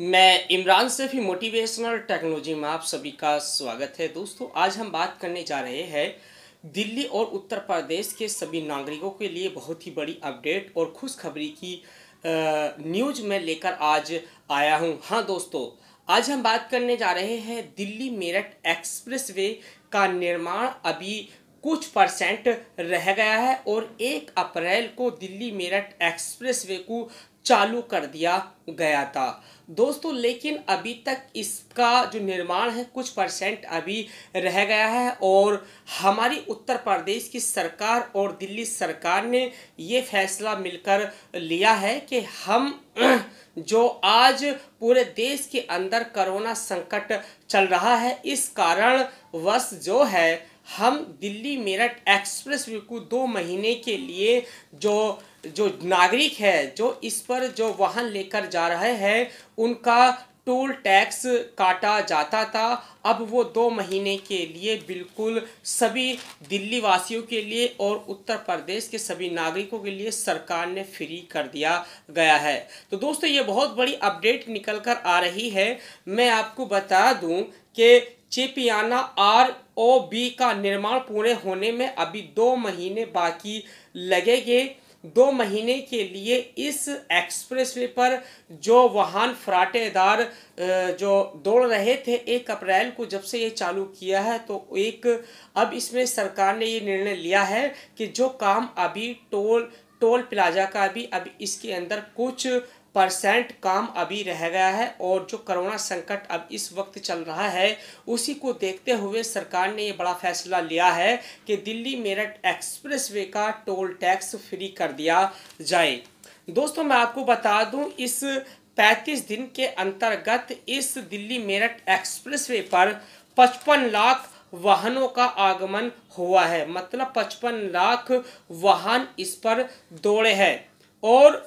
मैं इमरान से motivational technology में आप सभी का स्वागत है दोस्तों आज हम बात करने जा रहे हैं दिल्ली और उत्तर प्रदेश के सभी नागरिकों के लिए बहुत ही बड़ी अपडेट और खुशखबरी की न्यूज में लेकर आज आया हूं हाँ दोस्तों आज हम बात करने जा रहे हैं दिल्ली मेरठ एक्सप्रेसवे का निर्माण अभी कुछ परसेंट रह गया है और एक अप्रैल को दिल्ली मेरठ एक्सप्रेसवे को चालू कर दिया गया था दोस्तों लेकिन अभी तक इसका जो निर्माण है कुछ परसेंट अभी रह गया है और हमारी उत्तर प्रदेश की सरकार और दिल्ली सरकार ने ये फैसला मिलकर लिया है कि हम जो आज पूरे देश के अंदर कोरोना संकट चल रहा है इस कारण वश जो है हम दिल्ली मेरठ एक्सप्रेस वे को दो महीने के लिए जो जो नागरिक है जो इस पर जो वाहन लेकर जा रहे हैं उनका टोल टैक्स काटा जाता था अब वो दो महीने के लिए बिल्कुल सभी दिल्ली वासियों के लिए और उत्तर प्रदेश के सभी नागरिकों के लिए सरकार ने फ्री कर दिया गया है तो दोस्तों ये बहुत बड़ी अपडेट निकल कर आ रही है मैं आपको बता दूं कि चेपियाना आर ओ बी का निर्माण पूरे होने में अभी दो महीने बाकी लगेंगे दो महीने के लिए इस एक्सप्रेस वे पर जो वाहन फराटेदार जो दौड़ रहे थे एक अप्रैल को जब से ये चालू किया है तो एक अब इसमें सरकार ने ये निर्णय लिया है कि जो काम अभी टोल टोल प्लाजा का भी अभी इसके अंदर कुछ परसेंट काम अभी रह गया है और जो कोरोना संकट अब इस वक्त चल रहा है उसी को देखते हुए सरकार ने ये बड़ा फैसला लिया है कि दिल्ली मेरठ एक्सप्रेसवे का टोल टैक्स फ्री कर दिया जाए दोस्तों मैं आपको बता दूं इस 35 दिन के अंतर्गत इस दिल्ली मेरठ एक्सप्रेसवे पर 55 लाख वाहनों का आगमन हुआ है मतलब पचपन लाख वाहन इस पर दौड़े हैं और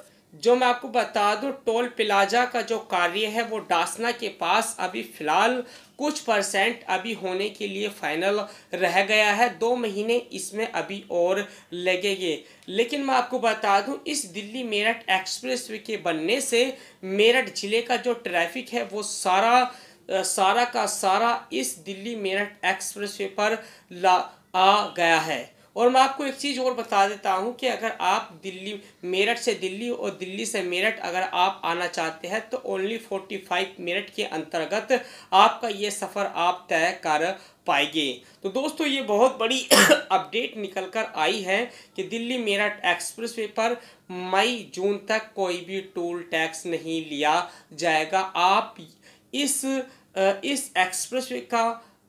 जो मैं आपको बता दूं टोल प्लाजा का जो कार्य है वो डासना के पास अभी फ़िलहाल कुछ परसेंट अभी होने के लिए फाइनल रह गया है दो महीने इसमें अभी और लगेंगे लेकिन मैं आपको बता दूं इस दिल्ली मेरठ एक्सप्रेसवे के बनने से मेरठ ज़िले का जो ट्रैफिक है वो सारा सारा का सारा इस दिल्ली मेरठ एक्सप्रेस पर ला आ गया है और मैं आपको एक चीज़ और बता देता हूँ कि अगर आप दिल्ली मेरठ से दिल्ली और दिल्ली से मेरठ अगर आप आना चाहते हैं तो ओनली फोर्टी फाइव मिनट के अंतर्गत आपका ये सफ़र आप तय कर पाएंगे तो दोस्तों ये बहुत बड़ी अपडेट निकल कर आई है कि दिल्ली मेरठ एक्सप्रेस वे पर मई जून तक कोई भी टोल टैक्स नहीं लिया जाएगा आप इस इस एक्सप्रेस वे का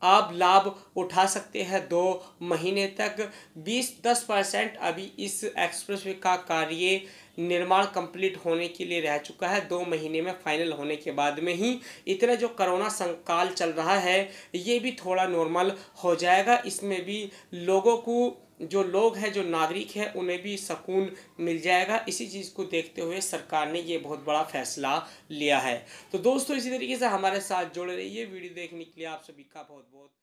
आप लाभ उठा सकते हैं दो महीने तक बीस दस परसेंट अभी इस एक्सप्रेस वे का कार्य निर्माण कंप्लीट होने के लिए रह चुका है दो महीने में फाइनल होने के बाद में ही इतना जो कोरोना संकाल चल रहा है ये भी थोड़ा नॉर्मल हो जाएगा इसमें भी लोगों को जो लोग हैं जो नागरिक हैं उन्हें भी सुकून मिल जाएगा इसी चीज़ को देखते हुए सरकार ने ये बहुत बड़ा फैसला लिया है तो दोस्तों इसी तरीके से हमारे साथ जुड़े रहिए वीडियो देखने के लिए आप सभी का बहुत बहुत